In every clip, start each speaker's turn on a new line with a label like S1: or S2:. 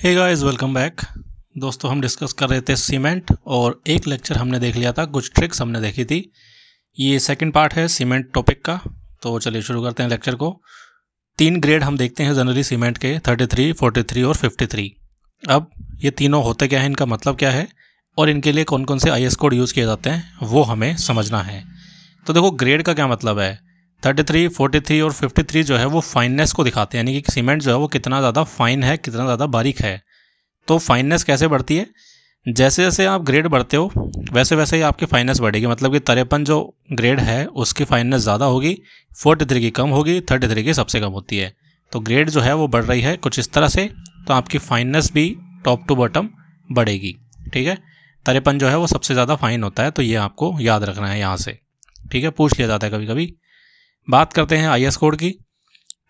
S1: hey guys welcome back दोस्तों हम discuss कर रहे थे सीमेंट और एक लेक्चर हमने देख लिया था कुछ ट्रिक्स हमने देखी थी ये सेकंड पार्ट है सीमेंट टॉपिक का तो चलिए शुरू करते हैं लेक्चर को तीन ग्रेड हम देखते हैं जनरली सीमेंट के 33, 43 और 53 अब ये तीनों होते क्या हैं इनका मतलब क्या है और इनके लिए कौन कौन से आई कोड यूज़ किए जाते हैं वो हमें समझना है तो देखो ग्रेड का क्या मतलब है 33, 43 और 53 जो है वो फाइननेस को दिखाते हैं यानी कि सीमेंट जो है वो कितना ज़्यादा फाइन है कितना ज़्यादा बारीक है तो फाइननेस कैसे बढ़ती है जैसे जैसे आप ग्रेड बढ़ते हो वैसे वैसे ही आपकी फाइननेस बढ़ेगी मतलब कि तरेपन जो ग्रेड है उसकी फाइननेस ज़्यादा होगी फोर्टी थ्री की कम होगी थर्टी थ्री की सबसे कम होती है तो ग्रेड जो है वो बढ़ रही है कुछ इस तरह से तो आपकी फाइननेस भी टॉप टू बॉटम बढ़ेगी ठीक है तरेपन जो है वो सबसे ज़्यादा फाइन होता है तो ये आपको याद रखना है यहाँ से ठीक है पूछ लिया जाता है कभी कभी बात करते हैं आई एस कोड की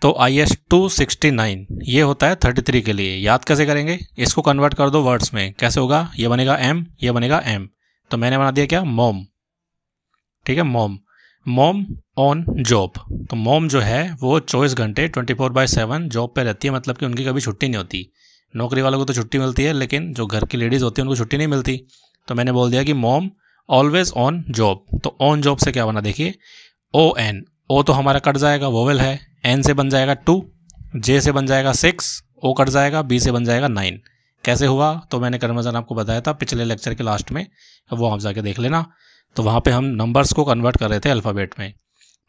S1: तो I S two sixty nine ये होता है थर्टी थ्री के लिए याद कैसे करेंगे इसको कन्वर्ट कर दो वर्ड्स में कैसे होगा ये बनेगा एम ये बनेगा एम तो मैंने बना दिया क्या मोम ठीक है मोम मोम ऑन जॉब तो मोम जो है वो चौबीस घंटे twenty four by seven job पे रहती है मतलब कि उनकी कभी छुट्टी नहीं होती नौकरी वालों को तो छुट्टी मिलती है लेकिन जो घर की लेडीज़ होती है उनको छुट्टी नहीं मिलती तो मैंने बोल दिया कि मोम ऑलवेज ऑन जॉब तो ऑन जॉब से क्या बना देखिए ओ एन ओ तो हमारा कट जाएगा वोवेल है एन से बन जाएगा टू जे से बन जाएगा सिक्स ओ कट जाएगा बी से बन जाएगा नाइन कैसे हुआ तो मैंने कन्वर्जन आपको बताया था पिछले लेक्चर के लास्ट में वो आप जाके देख लेना तो वहाँ पे हम नंबर्स को कन्वर्ट कर रहे थे अल्फ़ाबेट में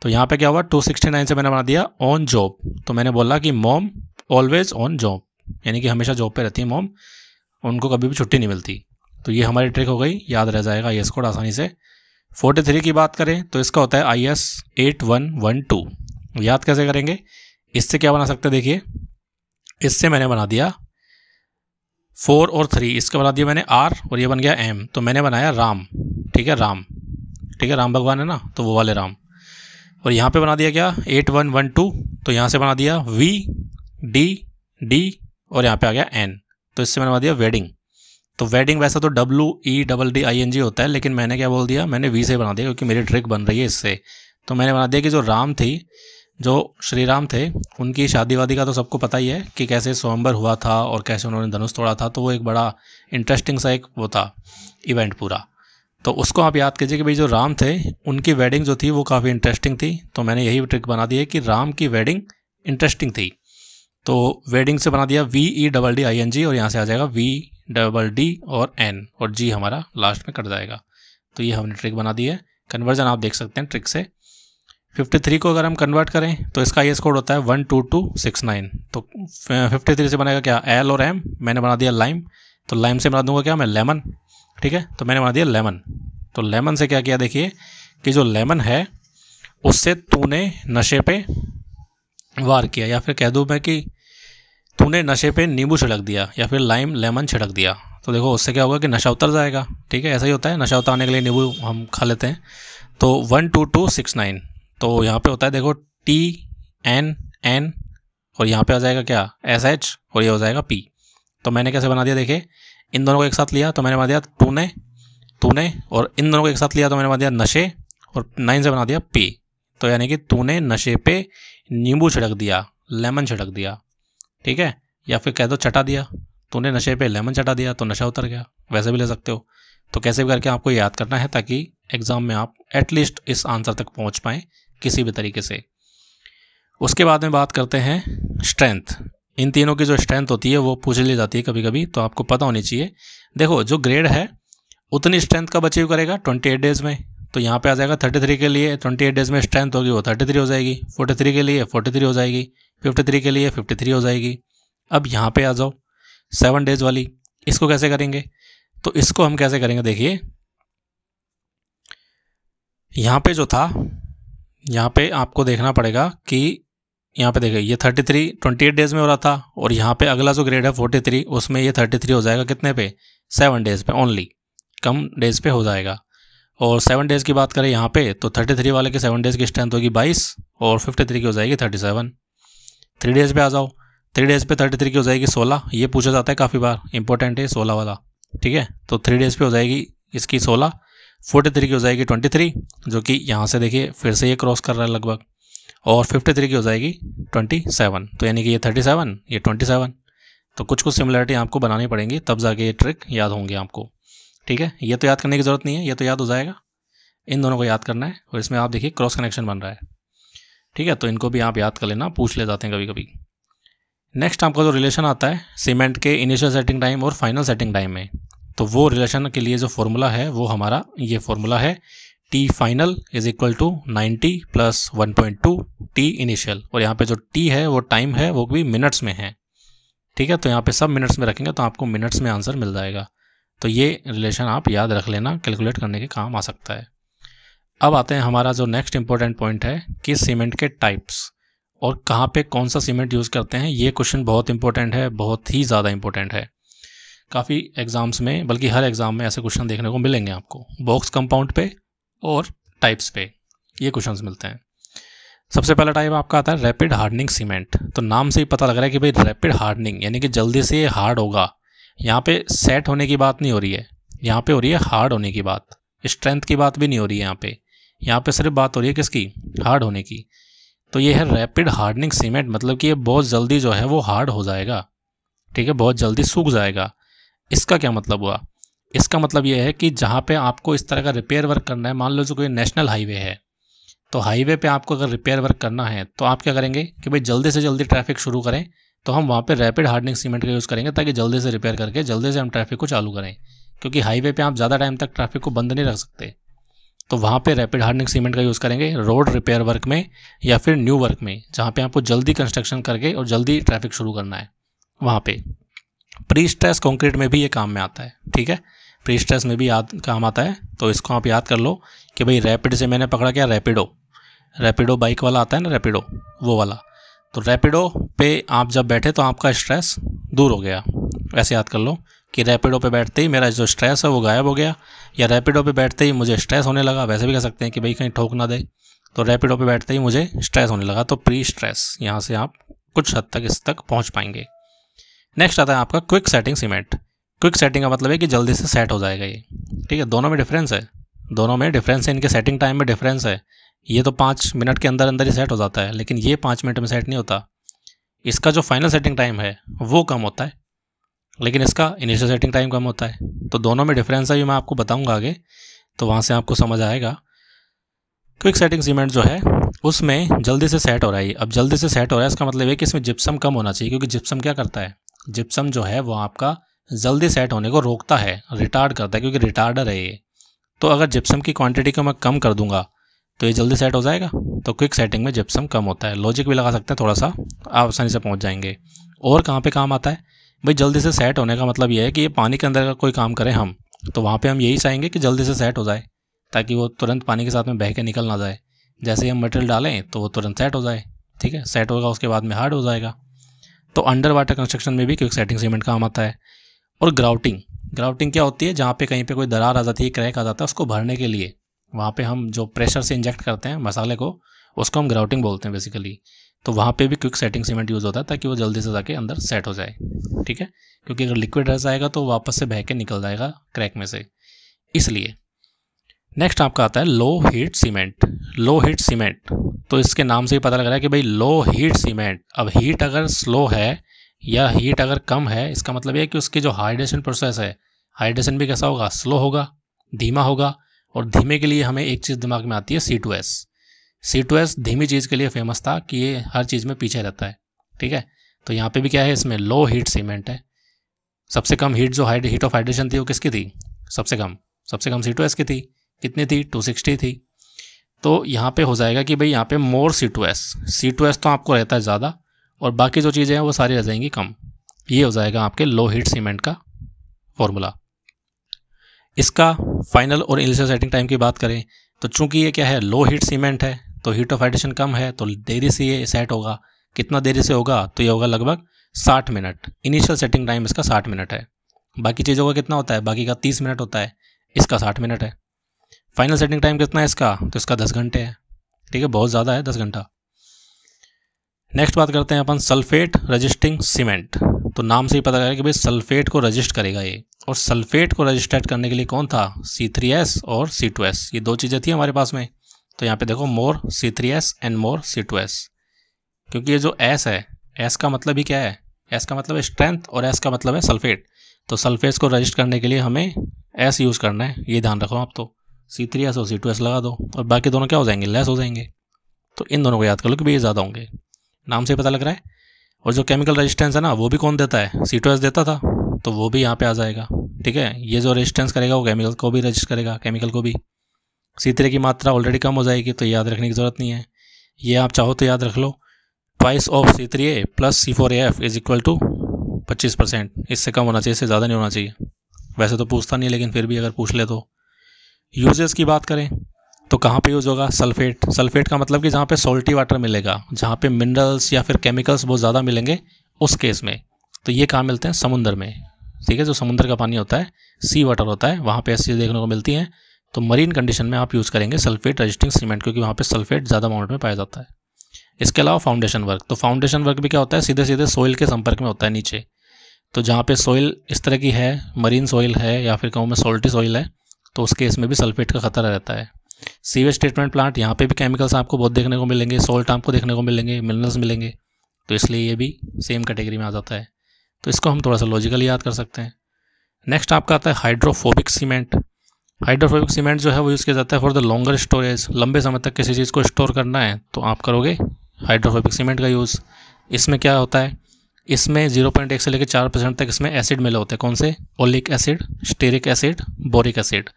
S1: तो यहाँ पे क्या हुआ 269 से मैंने बना दिया ऑन जॉब तो मैंने बोला कि मॉम ऑलवेज ऑन जॉब यानी कि हमेशा जॉब पे रहती है मॉम उनको कभी भी छुट्टी नहीं मिलती तो ये हमारी ट्रिक हो गई याद रह जाएगा ये स्कोड आसानी से फोर्टी थ्री की बात करें तो इसका होता है I S eight one one two याद कैसे करेंगे इससे क्या बना सकते हैं देखिए इससे मैंने बना दिया फोर और थ्री इसका बना दिया मैंने आर और ये बन गया एम तो मैंने बनाया राम ठीक है राम ठीक है राम भगवान है ना तो वो वाले राम और यहाँ पे बना दिया क्या एट वन वन टू तो यहाँ से बना दिया वी डी डी और यहाँ पे आ गया एन तो इससे मैंने बना दिया वेडिंग तो वेडिंग वैसे तो W E double D I N G होता है लेकिन मैंने क्या बोल दिया मैंने वी से बना दिया क्योंकि मेरी ट्रिक बन रही है इससे तो मैंने बना दिया कि जो राम थी जो श्री राम थे उनकी शादी वादी का तो सबको पता ही है कि कैसे स्वयंबर हुआ था और कैसे उन्होंने धनुष तोड़ा था तो वो एक बड़ा इंटरेस्टिंग सा एक वो था इवेंट पूरा तो उसको आप याद कीजिए कि भाई जो राम थे उनकी वेडिंग जो थी वो काफ़ी इंटरेस्टिंग थी तो मैंने यही ट्रिक बना दी है कि राम की वेडिंग इंटरेस्टिंग थी तो वेडिंग से बना दिया V E double D I N G और यहाँ से आ जाएगा वी डबल डी और एन और जी हमारा लास्ट में कट जाएगा तो ये हमने ट्रिक बना दी है कन्वर्जन आप देख सकते हैं ट्रिक से 53 को अगर हम कन्वर्ट करें तो इसका ये स्कोर होता है one two two six nine तो 53 से बनेगा क्या एल और एम मैंने बना दिया लाइम तो लाइम से बना दूंगा क्या मैं लेमन ठीक है तो मैंने बना दिया लेमन तो लेमन से क्या किया देखिए कि जो लेमन है उससे तूने नशे पे वार किया या फिर कह दूँ मैं कि तूने नशे पे नींबू छिड़क दिया या फिर लाइम लेमन छिड़क दिया तो देखो उससे क्या होगा कि नशा उतर जाएगा ठीक है ऐसा ही होता है नशा उतारने के लिए नींबू हम खा लेते हैं तो one two two six nine तो यहाँ पे होता है देखो टी एन एन और यहाँ पे आ जाएगा क्या एस एच और ये हो जाएगा पी तो मैंने कैसे बना दिया देखे इन दोनों को एक साथ लिया तो मैंने बना दिया तूने तूने और इन दोनों को एक साथ लिया तो मैंने बना दिया नशे और नाइन से बना दिया पी तो यानी कि तूने नशे पे नींबू छिड़क दिया लेमन छिड़क दिया ठीक है या फिर कह दो चटा दिया तूने नशे पे लेमन चटा दिया तो नशा उतर गया वैसे भी ले सकते हो तो कैसे भी करके आपको याद करना है ताकि एग्ज़ाम में आप एटलीस्ट इस आंसर तक पहुंच पाए किसी भी तरीके से उसके बाद में बात करते हैं स्ट्रेंथ इन तीनों की जो स्ट्रेंथ होती है वो पूछ ली जाती है कभी कभी तो आपको पता होनी चाहिए देखो जो ग्रेड है उतनी स्ट्रेंथ कब अचीव करेगा ट्वेंटी एट डेज में तो यहाँ पे आ जाएगा थर्टी थ्री के लिए ट्वेंटी एट डेज में स्ट्रेंथ होगी वो थर्टी थ्री हो जाएगी फोर्टी थ्री के लिए फोर्टी थ्री हो जाएगी फिफ्टी थ्री के लिए फिफ्टी थ्री हो जाएगी अब यहाँ पे आ जाओ सेवन डेज वाली इसको कैसे करेंगे तो इसको हम कैसे करेंगे देखिए यहाँ पे जो था यहाँ पे आपको देखना पड़ेगा कि यहाँ पे देखिए ये thirty three twenty eight days में हो रहा था और यहाँ पे अगला जो ग्रेड है फोर्टी थ्री उसमें ये थर्टी थ्री हो जाएगा कितने पे सेवन डेज़ पे ओनली कम डेज़ पे हो जाएगा और सेवन डेज़ की बात करें यहाँ पे तो थर्टी थ्री वाले के सेवन डेज़ की स्ट्रेंथ होगी बाईस और फिफ्टी थ्री की हो जाएगी थर्टी सेवन थ्री डेज़ पे आ जाओ थ्री डेज़ पे थर्टी थ्री की हो जाएगी सोलह ये पूछा जाता है काफ़ी बार इंपॉर्टेंट है सोलह वाला ठीक है तो थ्री डेज़ पे हो जाएगी इसकी सोलह फोर्टी थ्री की हो जाएगी ट्वेंटी थ्री जो कि यहाँ से देखिए फिर से ये क्रॉस कर रहा है लगभग और फिफ्टी थ्री की हो जाएगी ट्वेंटी सेवन तो यानी कि ये थर्टी सेवन ये ट्वेंटी सेवन तो कुछ कुछ सिमिलरिटी आपको बनानी पड़ेंगी तब जाके ये ट्रिक याद होंगे आपको ठीक है ये तो याद करने की ज़रूरत नहीं है ये तो याद हो जाएगा इन दोनों को याद करना है और इसमें आप देखिए क्रॉस कनेक्शन बन रहा है ठीक है तो इनको भी आप याद कर लेना पूछ ले जाते हैं कभी कभी नेक्स्ट आपका जो रिलेशन आता है सीमेंट के इनिशियल सेटिंग टाइम और फाइनल सेटिंग टाइम में तो वो रिलेशन के लिए जो फॉर्मूला है वो हमारा ये फॉर्मूला है T final is equal to ninety plus one point two T initial और यहाँ पे जो टी है वो टाइम है वो भी मिनट्स में है ठीक है तो यहाँ पे सब मिनट्स में रखेंगे तो आपको मिनट्स में आंसर मिल जाएगा तो ये रिलेशन आप याद रख लेना कैलकुलेट करने के काम आ सकता है अब आते हैं हमारा जो नेक्स्ट इंपॉर्टेंट पॉइंट है कि सीमेंट के टाइप्स और कहाँ पे कौन सा सीमेंट यूज़ करते हैं ये क्वेश्चन बहुत इंपॉर्टेंट है बहुत ही ज़्यादा इंपॉर्टेंट है काफ़ी एग्ज़ाम्स में बल्कि हर एग्ज़ाम में ऐसे क्वेश्चन देखने को मिलेंगे आपको बॉक्स कंपाउंड पे और टाइप्स पे ये क्वेश्चंस मिलते हैं सबसे पहला टाइप आपका आता है रैपिड हार्डनिंग सीमेंट तो नाम से ही पता लग रहा है कि भाई रैपिड हार्डनिंग यानी कि जल्दी से ये हार्ड होगा यहाँ पे सेट होने की बात नहीं हो रही है यहाँ पे हो रही है हार्ड होने की बात स्ट्रेंथ की बात भी नहीं हो रही है यहाँ पे यहाँ पे सिर्फ बात हो रही है किसकी हार्ड होने की तो ये है रैपिड हार्डनिंग सीमेंट मतलब कि ये बहुत जल्दी जो है वो हार्ड हो जाएगा ठीक है बहुत जल्दी सूख जाएगा इसका क्या मतलब हुआ इसका मतलब यह है कि जहाँ पे आपको इस तरह का रिपेयर वर्क करना है मान लो जो कोई नेशनल हाईवे है तो हाईवे पे आपको अगर रिपेयर वर्क करना है तो आप क्या करेंगे कि भाई जल्दी से जल्दी ट्रैफिक शुरू करें तो हम वहाँ पर रैपिड हार्डनिंग सीमेंट का यूज़ करेंगे ताकि जल्दी से रिपेयर करके जल्दी से हम ट्रैफिक को चालू करें क्योंकि हाईवे पर आप ज़्यादा टाइम तक ट्रैफिक को बंद नहीं रख सकते तो वहाँ पे रैपिड हार्डनिंग सीमेंट का यूज़ करेंगे रोड रिपेयर वर्क में या फिर न्यू वर्क में जहाँ पे आपको जल्दी कंस्ट्रक्शन करके और जल्दी ट्रैफिक शुरू करना है वहाँ पे प्री स्ट्रेस कॉन्क्रीट में भी ये काम में आता है ठीक है प्री स्ट्रेस में भी याद काम आता है तो इसको आप याद कर लो कि भाई रैपिड से मैंने पकड़ा क्या रैपिडो रैपिडो बाइक वाला आता है ना रैपिडो वो वाला तो रैपिडो पे आप जब बैठे तो आपका स्ट्रेस दूर हो गया ऐसे याद कर लो कि रैपिडो पे बैठते ही मेरा जो स्ट्रेस है वो गायब हो गया या रैपिडो पे बैठते ही मुझे स्ट्रेस होने लगा वैसे भी कह सकते हैं कि भाई कहीं ठोक ना दे तो रैपिडो पे बैठते ही मुझे स्ट्रेस होने लगा तो प्री स्ट्रेस यहाँ से आप कुछ हद तक इस तक पहुँच पाएंगे नेक्स्ट आता है आपका quick setting cement quick setting का मतलब है कि जल्दी से सेट हो जाएगा ये ठीक है दोनों में डिफरेंस है दोनों में डिफरेंस है इनके सेटिंग टाइम में डिफरेंस है ये तो पाँच मिनट के अंदर अंदर ही सेट हो जाता है लेकिन ये पाँच मिनट में सेट नहीं होता इसका जो फाइनल सेटिंग टाइम है वो कम होता है लेकिन इसका इनिशियल सेटिंग टाइम कम होता है तो दोनों में डिफरेंस है ये मैं आपको बताऊंगा आगे तो वहाँ से आपको समझ आएगा क्विक सेटिंग सीमेंट जो है उसमें जल्दी से सेट हो रहा है अब जल्दी से सेट हो रहा है इसका मतलब है कि इसमें जिप्सम कम होना चाहिए क्योंकि जिप्सम क्या करता है जिप्सम जो है वो आपका जल्दी सेट होने को रोकता है रिटार्ड करता है क्योंकि रिटार्डर है ये तो अगर जिप्सम की क्वांटिटी को मैं कम कर दूंगा तो ये जल्दी सेट हो जाएगा तो क्विक सेटिंग में जिप्सम कम होता है लॉजिक भी लगा सकते हैं थोड़ा सा आप आसानी से पहुँच जाएंगे और कहाँ पर काम आता है भाई जल्दी से सेट होने का मतलब ये है कि ये पानी के अंदर का कोई काम करें हम तो वहाँ पर हम यही चाहेंगे कि जल्दी से सेट हो जाए ताकि वो तुरंत पानी के साथ में बह के निकल ना जाए जैसे ही हम मटेरियल डालें तो वो तुरंत सेट हो जाए ठीक है सेट होगा उसके बाद में हार्ड हो जाएगा तो अंडर वाटर कंस्ट्रक्शन में भी क्विक सेटिंग सीमेंट काम आता है और ग्राउटिंग ग्राउटिंग क्या होती है जहाँ पे कहीं पे कोई दरार आ जाती है क्रैक आ जाता है उसको भरने के लिए वहाँ पे हम जो प्रेशर से इंजेक्ट करते हैं मसाले को उसको हम ग्राउटिंग बोलते हैं बेसिकली तो वहाँ पे भी क्विक सेटिंग सीमेंट यूज़ होता है ताकि वो जल्दी से जाके अंदर सेट हो जाए ठीक है क्योंकि अगर लिक्विड रस आएगा तो वापस से बह के निकल जाएगा क्रैक में से इसलिए नेक्स्ट आपका आता है low heat cement low heat cement तो इसके नाम से ही पता लग रहा है कि भाई लो हीट सीमेंट अब हीट अगर स्लो है या हीट अगर कम है इसका मतलब यह कि उसकी जो हाइड्रेशन प्रोसेस है हाइड्रेशन भी कैसा होगा स्लो होगा धीमा होगा और धीमे के लिए हमें एक चीज़ दिमाग में आती है C two S C two S धीमी चीज़ के लिए फेमस था कि ये हर चीज़ में पीछे रहता है ठीक है तो यहाँ पे भी क्या है इसमें लो हीट सीमेंट है सबसे कम हीट जो हाइड हीट ऑफ हाइड्रेशन थी वो किसकी थी सबसे कम सबसे कम सी टू एस की थी कितनी थी टू सिक्सटी थी तो यहाँ पे हो जाएगा कि भाई यहाँ पे more C two S C two S तो आपको रहता है ज़्यादा और बाकी जो चीज़ें हैं वो सारी रह जाएंगी कम ये हो जाएगा आपके लो हीट सीमेंट का फॉर्मूला इसका फाइनल और इनिशियल सेटिंग टाइम की बात करें तो चूंकि ये क्या है लो हीट सीमेंट है तो हीट ऑफ एडिशन कम है तो देरी से ये सेट होगा कितना देरी से होगा तो ये होगा लगभग साठ मिनट इनिशियल सेटिंग टाइम इसका साठ मिनट है बाकी चीज़ों का कितना होता है बाकी का तीस मिनट होता है इसका साठ मिनट है फाइनल सेटिंग टाइम कितना है इसका तो इसका दस घंटे है ठीक है बहुत ज़्यादा है दस घंटा नेक्स्ट बात करते हैं अपन सल्फेट रजिस्टिंग सीमेंट तो नाम से ही पता लगा कि भाई सल्फेट को रजिस्ट करेगा ये और सल्फेट को रजिस्टर्ड करने के लिए कौन था C3S एस और C2S ये दो चीज़ें थी हमारे पास में तो यहाँ पे देखो more C three S and more C क्योंकि ये जो एस है एस का मतलब ही क्या है एस का मतलब है स्ट्रेंथ और एस का मतलब है सल्फेट तो सल्फेट को रजिस्ट करने के लिए हमें एस यूज़ करना है ये ध्यान रखो आप तो सी थ्री एस और C2S लगा दो और बाकी दोनों क्या हो जाएंगे लेस हो जाएंगे तो इन दोनों को याद कर लो कि भाई ये ज़्यादा होंगे नाम से पता लग रहा है और जो केमिकल रेजिस्टेंस है ना वो भी कौन देता है सी देता था तो वो भी यहाँ पे आ जाएगा ठीक है ये जो रेजिस्टेंस करेगा वो केमिकल को भी रजिस्ट करेगा केमिकल को भी सीतरे की मात्रा ऑलरेडी कम हो जाएगी तो याद रखने की ज़रूरत नहीं है ये आप चाहो तो याद रख लो twice of C three A plus C four A F is equal to पच्चीस परसेंट इससे कम होना चाहिए इससे ज़्यादा नहीं होना चाहिए वैसे तो पूछता नहीं लेकिन फिर भी अगर पूछ ले तो यूजेस की बात करें तो कहाँ पे यूज़ होगा सल्फेट सल्फेट का मतलब कि जहाँ पे सोल्टी वाटर मिलेगा जहाँ पे मिनरल्स या फिर केमिकल्स बहुत ज़्यादा मिलेंगे उस केस में तो ये कहाँ मिलते हैं समुंदर में ठीक है जो समुंदर का पानी होता है सी वाटर होता है वहाँ पर ऐसी चीज़ देखने को मिलती हैं तो मरीन कंडीशन में आप यूज़ करेंगे सल्फेट रजिस्टिंग सीमेंट क्योंकि वहाँ पर सल्फेट ज़्यादा अमाउंट में पाया जाता है इसके अलावा फाउंडेशन वर्क तो फाउंडेशन वर्क भी क्या होता है सीधे सीधे सॉइल के संपर्क में होता है नीचे तो जहाँ पे सॉइल इस तरह की है मरीन सॉइल है या फिर कहूँ मैं सोल्टी सॉइल है तो उस केस में भी सल्फेट का खतरा रहता है सीवेज ट्रीटमेंट प्लांट यहाँ पे भी केमिकल्स आपको बहुत देखने को मिलेंगे सोल्ट आपको देखने को मिलेंगे मिनरल्स मिलेंगे तो इसलिए ये भी सेम कैटेगरी में आ जाता है तो इसको हम थोड़ा सा लॉजिकली याद कर सकते हैं नेक्स्ट आपका आता है हाइड्रोफोबिक सीमेंट हाइड्रोफोबिक सीमेंट जो है वो यूज़ किया जाता है फॉर द लॉन्गर स्टोरेज लंबे समय तक किसी चीज़ को स्टोर करना है तो आप करोगे हाइड्रोफोबिक सीमेंट का यूज़ इसमें क्या होता है इसमें जीरो पॉइंट एक से लेकर चार परसेंट तक इसमें एसिड मिले होते हैं कौन से oleic acid stearic acid boric acid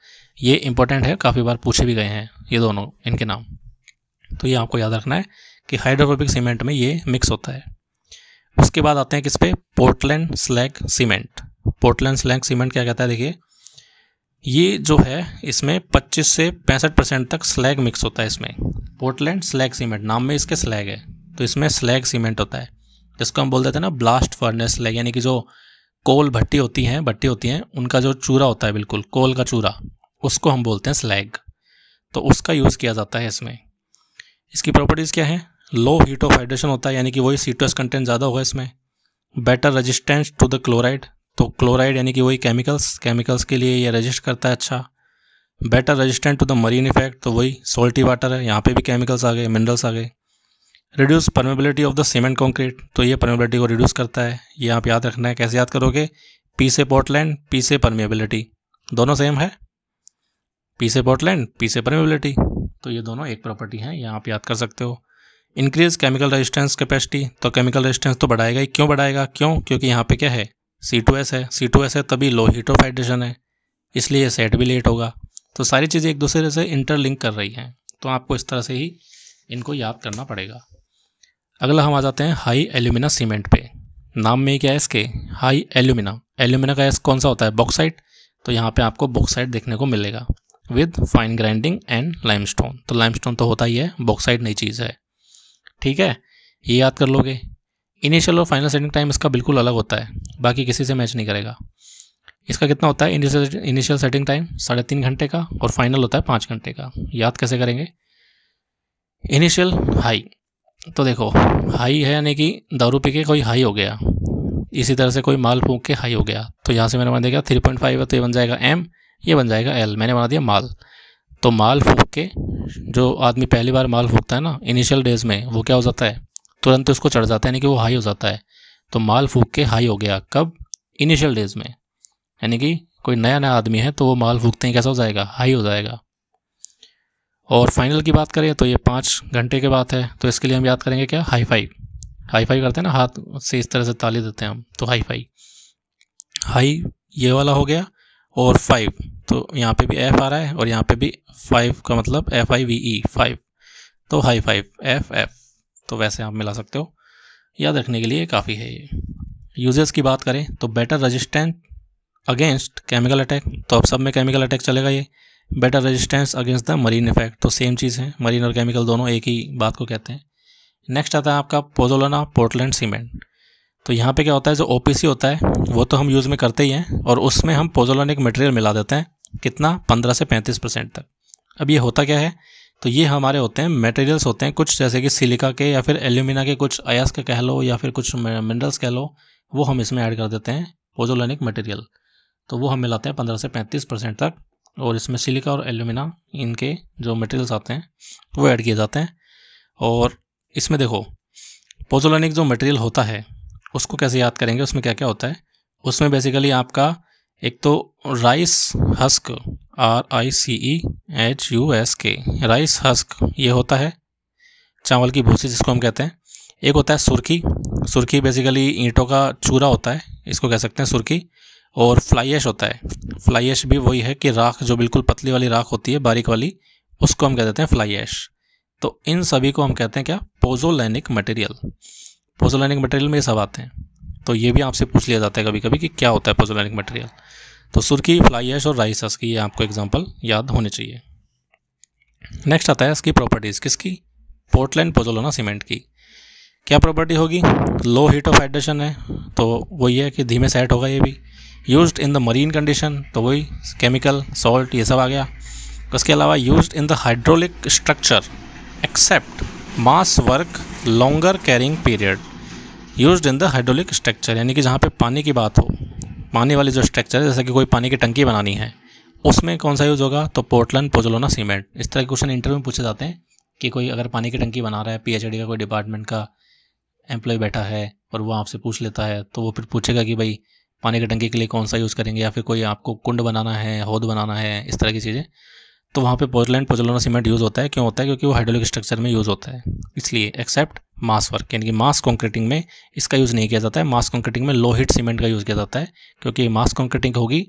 S1: ये इंपॉर्टेंट है काफ़ी बार पूछे भी गए हैं ये दोनों इनके नाम तो ये आपको याद रखना है कि हाइड्रोफोबिक सीमेंट में ये मिक्स होता है उसके बाद आते हैं किस पे Portland slag cement Portland slag cement क्या कहता है देखिए ये जो है इसमें 25 से पैंसठ परसेंट तक स्लैग मिक्स होता है इसमें पोर्टलैंड स्लैग सीमेंट नाम में इसके स्लैग है तो इसमें स्लैग सीमेंट होता है जिसको हम बोल देते हैं ना ब्लास्ट फर्नेस स्लैग यानी कि जो कोल भट्टी होती हैं भट्टी होती हैं उनका जो चूरा होता है बिल्कुल कोल का चूरा उसको हम बोलते हैं स्लैग तो उसका यूज़ किया जाता है इसमें इसकी प्रॉपर्टीज़ क्या है लो हीट ऑफ हाइड्रेशन होता है यानी कि वही सीटोस कंटेंट ज़्यादा होगा इसमें better resistance to the chloride तो क्लोराइड यानी कि वही केमिकल्स केमिकल्स के लिए यह रजिस्ट करता है अच्छा better resistant to the marine effect तो वही सोल्टी वाटर है यहाँ पे भी केमिकल्स आ गए मिनरल्स आ गए reduce permeability of the cement concrete तो ये परमेबिलिटी को रिड्यूस करता है ये आप याद रखना है कैसे याद करोगे पी से पोर्टलैंड पी से परमेबिलिटी दोनों सेम है पी से पोर्टलैंड पी से परमेबिलिटी तो ये दोनों एक प्रॉपर्टी हैं यहाँ आप याद कर सकते हो इंक्रीज केमिकल रेजिस्टेंस कैपेसिटी तो केमिकल रेजिस्टेंस तो बढ़ाएगा ही क्यों बढ़ाएगा क्यों क्योंकि यहाँ पे क्या है सी टू एस है सी टू एस है तभी लो हीट ऑफ हाइड्रेशन है इसलिए ये सेट भी लेट होगा तो सारी चीज़ें एक दूसरे से इंटरलिंक कर रही हैं तो आपको इस तरह से ही इनको याद करना पड़ेगा अगला हम आ जाते हैं हाई एल्यूमिना सीमेंट पे नाम में क्या है इसके हाई एल्यूमिना एल्यूमिना का एस कौन सा होता है बॉक्साइट तो यहाँ पे आपको बॉक्साइट देखने को मिलेगा with fine grinding and limestone तो लाइमस्टोन तो होता ही है बॉक्साइड नई चीज़ है ठीक है ये याद कर लोगे इनिशियल और फाइनल सेटिंग टाइम इसका बिल्कुल अलग होता है बाकी किसी से मैच नहीं करेगा इसका कितना होता है इनिशियल सेटिंग टाइम साढ़े तीन घंटे का और फाइनल होता है पाँच घंटे का याद कैसे करेंगे इनिशियल हाई तो देखो हाई है यानी कि दारू पी के कोई हाई हो गया इसी तरह से कोई माल फूक के हाई हो गया तो यहाँ से मैंने मान देखा थ्री पॉइंट फाइव है तो ये बन जाएगा एम ये बन जाएगा एल मैंने बना दिया माल तो माल फूक के जो आदमी पहली बार माल फूकता है ना इनिशियल डेज में वो क्या हो जाता है तुरंत उसको चढ़ जाता है यानी कि वो हाई हो जाता है तो माल फूक के हाई हो गया कब इनिशियल डेज में यानी कि कोई नया नया आदमी है तो वो माल फूकते ही कैसा हो जाएगा हाई हो जाएगा और फाइनल की बात करें तो ये पाँच घंटे के बाद है तो इसके लिए हम याद करेंगे क्या हाई फाई हाई फाई करते हैं ना हाथ से इस तरह से ताली देते हैं हम तो हाई फाई हाई ये वाला हो गया और फाइव तो यहाँ पे भी एफ आ रहा है और यहाँ पे भी फाइव का मतलब F I V E five तो हाई फाइव एफ एफ तो वैसे आप मिला सकते हो याद रखने के लिए काफ़ी है ये यूजर्स की बात करें तो better resistant against chemical attack तो अब सब में केमिकल अटैक चलेगा ये better resistance against the marine effect तो सेम चीज़ है मरीन और केमिकल दोनों एक ही बात को कहते हैं नेक्स्ट आता है आपका पोजोलाना पोर्टलैंड सीमेंट तो यहाँ पे क्या होता है जो ओ होता है वो तो हम यूज़ में करते ही हैं और उसमें हम पोजोलोनिक मटेरियल मिला देते हैं कितना पंद्रह से पैंतीस परसेंट तक अब ये होता क्या है तो ये हमारे होते हैं मटेरियल्स होते हैं कुछ जैसे कि सिलिका के या फिर एल्यूमिना के कुछ अयास का कह लो या फिर कुछ मिनरल्स कह लो वो हम इसमें ऐड कर देते हैं पोजोलोनिक मटेरियल तो वो हम मिलाते हैं पंद्रह से पैंतीस परसेंट तक और इसमें सिलिका और एल्यूमिना इनके जो मटेरियल्स आते हैं वो ऐड किए जाते हैं और इसमें देखो पोजोलोनिक जो मटेरियल होता है उसको कैसे याद करेंगे उसमें क्या क्या होता है उसमें बेसिकली आपका एक तो rice husk R I C E H U S K rice husk ये होता है चावल की भूसी जिसको हम कहते हैं एक होता है सुरखी सुरखी बेसिकली ईंटों का चूरा होता है इसको कह सकते हैं सुरखी और फ्लाई होता है फ्लाई भी वही है कि राख जो बिल्कुल पतली वाली राख होती है बारीक वाली उसको हम कह देते हैं फ्लाई एश तो इन सभी को हम कहते हैं क्या पोजोलैनिक मटेरियल पोजोलैनिक मटेरियल में ये सब आते हैं तो ये भी आपसे पूछ लिया जाता है कभी कभी कि क्या होता है पोजोलैनिक मटेरियल तो सुर्खी फ्लाई ऐश और राइस की ये आपको एग्जाम्पल याद होनी चाहिए नेक्स्ट आता है इसकी प्रॉपर्टीज़ किसकी पोर्टलैंड पोजोलोना सीमेंट की क्या प्रॉपर्टी होगी लो हीट ऑफ हाइड्रेशन है तो वही है कि धीमे सेट होगा ये भी use in the marine condition तो वही केमिकल सॉल्ट ये सब आ गया उसके अलावा use in the hydraulic structure except mass work longer carrying period use in the hydraulic structure यानी कि जहाँ पे पानी की बात हो पानी वाली जो स्ट्रक्चर है जैसे कि कोई पानी की टंकी बनानी है उसमें कौन सा यूज़ होगा तो पोर्टलैंड पोजलोना सीमेंट इस तरह के क्वेश्चन इंटरव्यू में पूछे जाते हैं कि कोई अगर पानी की टंकी बना रहा है पीएचडी का कोई डिपार्टमेंट का एम्प्लॉय बैठा है और वो आपसे पूछ लेता है तो वो फिर पूछेगा कि भाई पानी की टंकी के लिए कौन सा यूज़ करेंगे या फिर कोई आपको कुंड बनाना है हौद बनाना है इस तरह की चीज़ें तो वहाँ पे पोर्टलैंड पोजलोना सीमेंट यूज़ होता है क्यों होता है क्योंकि वो हाइड्रोलिक स्ट्रक्चर में यूज़ होता है इसलिए एक्सेप्ट मास वर्क यानी कि मास कॉन्क्रीटिंग में इसका यूज़ नहीं किया जाता है मास कॉन्क्रीटिंग में लो हीट सीमेंट का यूज़ किया जाता है क्योंकि मास कॉन्क्रीटिंग होगी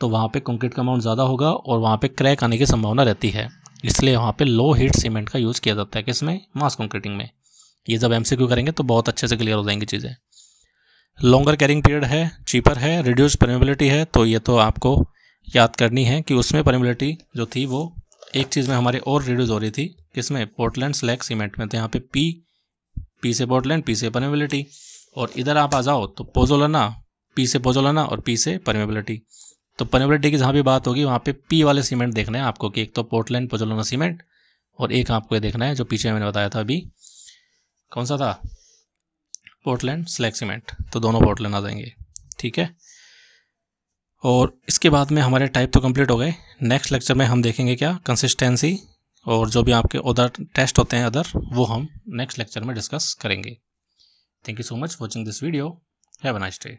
S1: तो वहाँ पर कंक्रीट का अमाउंट ज़्यादा होगा और वहाँ पर क्रैक आने की संभावना रहती है इसलिए वहाँ पर लो हीट सीमेंट का यूज़ किया जाता है किसमें मास कॉन्क्रीटिंग में ये जब एम करेंगे तो बहुत अच्छे से क्लियर हो जाएंगी चीज़ें लॉन्गर कैरिंग पीरियड है चीपर है रिड्यूस परमेबिलिटी है तो ये तो आपको याद करनी है कि उसमें परमिबिलिटी जो थी वो एक चीज़ में हमारे और रिड्यूस हो रही थी किसमें पोर्टलैंड स्लैग सीमेंट में तो यहाँ पे पी पी से पोर्टलैंड पी से परमिबिलिटी और इधर आप आ जाओ तो पोजोलाना पी से पोजोलाना और पी से परमिबिलिटी तो परमिबिलिटी की जहाँ भी बात होगी वहाँ पे पी वाले सीमेंट देखना है आपको कि एक तो पोर्टलैंड पोजोलाना सीमेंट और एक आपको ये देखना है जो पीछे मैंने बताया था अभी कौन सा था पोर्टलैंड स्लैग सीमेंट तो दोनों पोर्टलैंड आ जाएंगे ठीक है और इसके बाद में हमारे टाइप तो कंप्लीट हो गए नेक्स्ट लेक्चर में हम देखेंगे क्या कंसिस्टेंसी और जो भी आपके अदर टेस्ट होते हैं अदर वो हम नेक्स्ट लेक्चर में डिस्कस करेंगे thank you so much watching this video have a nice day